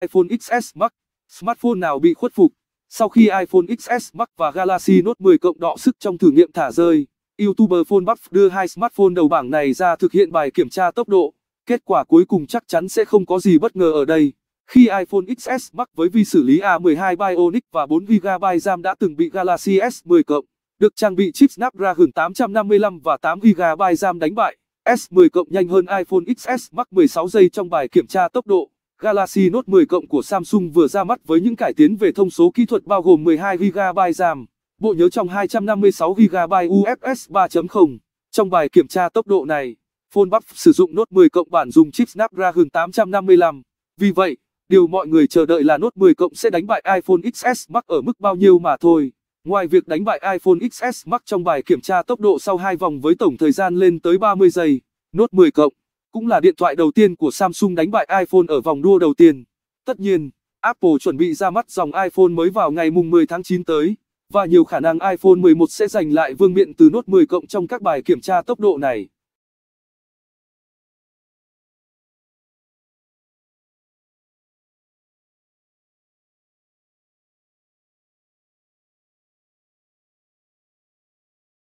iPhone XS Max, smartphone nào bị khuất phục? Sau khi iPhone XS Max và Galaxy Note 10 cộng đọ sức trong thử nghiệm thả rơi, YouTuber PhoneBuff đưa hai smartphone đầu bảng này ra thực hiện bài kiểm tra tốc độ. Kết quả cuối cùng chắc chắn sẽ không có gì bất ngờ ở đây. Khi iPhone XS Max với vi xử lý A12 Bionic và 4GB RAM đã từng bị Galaxy S10 cộng, được trang bị chip Snapdragon 855 và 8GB RAM đánh bại, S10 cộng nhanh hơn iPhone XS Max 16 giây trong bài kiểm tra tốc độ. Galaxy Note 10 cộng của Samsung vừa ra mắt với những cải tiến về thông số kỹ thuật bao gồm 12GB RAM, bộ nhớ trong 256GB UFS 3.0. Trong bài kiểm tra tốc độ này, PhoneBuff sử dụng Note 10 cộng bản dùng chip Snapdragon 855. Vì vậy, điều mọi người chờ đợi là Note 10 cộng sẽ đánh bại iPhone XS Max ở mức bao nhiêu mà thôi. Ngoài việc đánh bại iPhone XS Max trong bài kiểm tra tốc độ sau hai vòng với tổng thời gian lên tới 30 giây, Note 10 cộng cũng là điện thoại đầu tiên của Samsung đánh bại iPhone ở vòng đua đầu tiên. Tất nhiên, Apple chuẩn bị ra mắt dòng iPhone mới vào ngày mùng 10 tháng 9 tới, và nhiều khả năng iPhone 11 sẽ giành lại vương miện từ nốt 10 cộng trong các bài kiểm tra tốc độ này.